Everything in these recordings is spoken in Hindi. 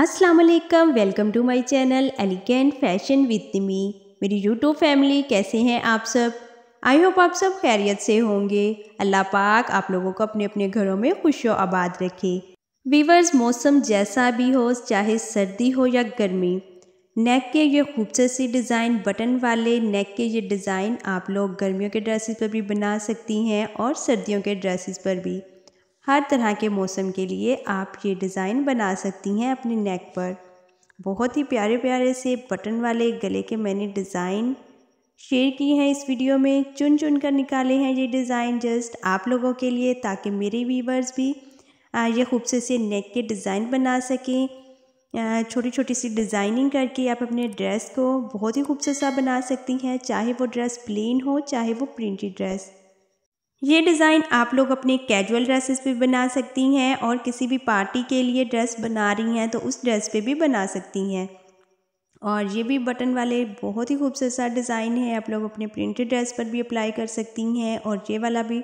असलकम welcome to my channel elegant fashion with me मेरी यूट्यूब फैमिली कैसे हैं आप सब आई होप आप सब खैरियत से होंगे अल्लाह पाक आप लोगों को अपने अपने घरों में खुश आबाद रखे वीवर्स मौसम जैसा भी हो चाहे सर्दी हो या गर्मी नेक के ये खूबसूरत सी डिज़ाइन बटन वाले नेक के ये डिज़ाइन आप लोग गर्मियों के ड्रेसेस पर भी बना सकती हैं और सर्दियों के ड्रेसेस पर भी हर तरह के मौसम के लिए आप ये डिज़ाइन बना सकती हैं अपने नेक पर बहुत ही प्यारे प्यारे से बटन वाले गले के मैंने डिज़ाइन शेयर किए हैं इस वीडियो में चुन चुन कर निकाले हैं ये डिज़ाइन जस्ट आप लोगों के लिए ताकि मेरे वीवर्स भी ये खूबसे से नेक के डिज़ाइन बना सकें छोटी छोटी सी डिज़ाइनिंग करके आप अपने ड्रेस को बहुत ही खूबसूरत सा बना सकती हैं चाहे वो ड्रेस प्लेन हो चाहे वो प्रिंटेड ड्रेस ये डिज़ाइन आप लोग अपने कैजुअल ड्रेसेस पे बना सकती हैं और किसी भी पार्टी के लिए ड्रेस बना रही हैं तो उस ड्रेस पे भी बना सकती हैं और ये भी बटन वाले बहुत ही खूबसूरत सा डिज़ाइन है आप लोग अपने प्रिंटेड ड्रेस पर भी अप्लाई कर सकती हैं और ये वाला भी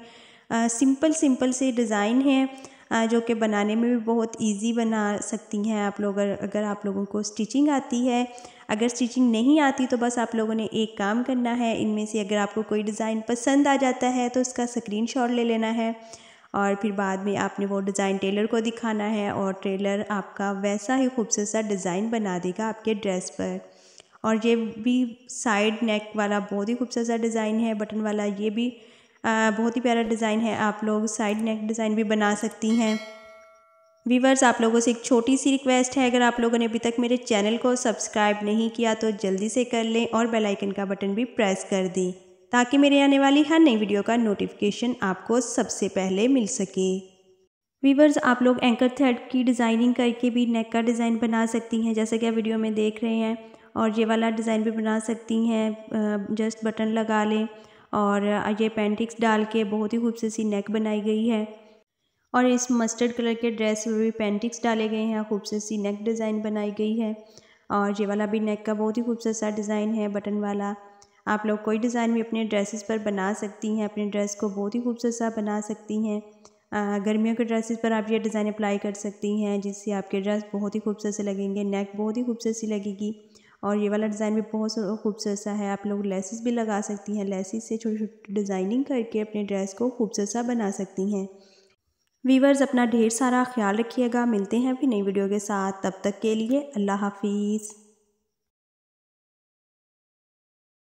आ, सिंपल सिंपल से डिज़ाइन है जो कि बनाने में भी बहुत ईज़ी बना सकती हैं आप लोग अगर आप लोगों को स्टिचिंग आती है अगर स्टिचिंग नहीं आती तो बस आप लोगों ने एक काम करना है इनमें से अगर आपको कोई डिज़ाइन पसंद आ जाता है तो उसका स्क्रीन ले लेना है और फिर बाद में आपने वो डिज़ाइन टेलर को दिखाना है और टेलर आपका वैसा ही खूबसूरत सा डिज़ाइन बना देगा आपके ड्रेस पर और ये भी साइड नेक वाला बहुत ही खूबसूरत सा डिज़ाइन है बटन वाला ये भी बहुत ही प्यारा डिज़ाइन है आप लोग साइड नेक डिज़ाइन भी बना सकती हैं वीवर्स आप लोगों से एक छोटी सी रिक्वेस्ट है अगर आप लोगों ने अभी तक मेरे चैनल को सब्सक्राइब नहीं किया तो जल्दी से कर लें और बेल आइकन का बटन भी प्रेस कर दें ताकि मेरे आने वाली हर नई वीडियो का नोटिफिकेशन आपको सबसे पहले मिल सके वीवर्स आप लोग एंकर थ्रेड की डिज़ाइनिंग करके भी नेक का डिज़ाइन बना सकती हैं जैसा कि आप वीडियो में देख रहे हैं और ये वाला डिज़ाइन भी बना सकती हैं जस्ट बटन लगा लें और ये पेंटिक्स डाल के बहुत ही खूबसूरत सी नेक बनाई गई है और इस मस्टर्ड कलर के ड्रेस में भी पेंटिक्स डाले गए हैं खूबसूरत सी नेक डिज़ाइन बनाई गई है और ये वाला भी नेक का बहुत ही खूबसूरत सा डिज़ाइन है बटन वाला आप लोग कोई डिज़ाइन भी अपने ड्रेसेस पर बना सकती हैं अपने ड्रेस को बहुत ही खूबसूरत सा बना सकती हैं गर्मियों के ड्रेसेस पर आप ये डिज़ाइन अप्लाई कर सकती हैं जिससे आपके ड्रेस बहुत ही खूबसूरत से लगेंगे नेक बहुत ही खूबसूरत सी लगेगी और ये वाला डिज़ाइन भी बहुत खूबसूरत सा है आप लोग लेसिस भी लगा सकती हैं लेसिस से छोटी छोटी डिज़ाइनिंग करके अपने ड्रेस को खूबसूरत सा बना सकती हैं वीवर्स अपना ढेर सारा ख्याल रखिएगा मिलते हैं फिर नई वीडियो के साथ तब तक के लिए अल्लाह हाफिज़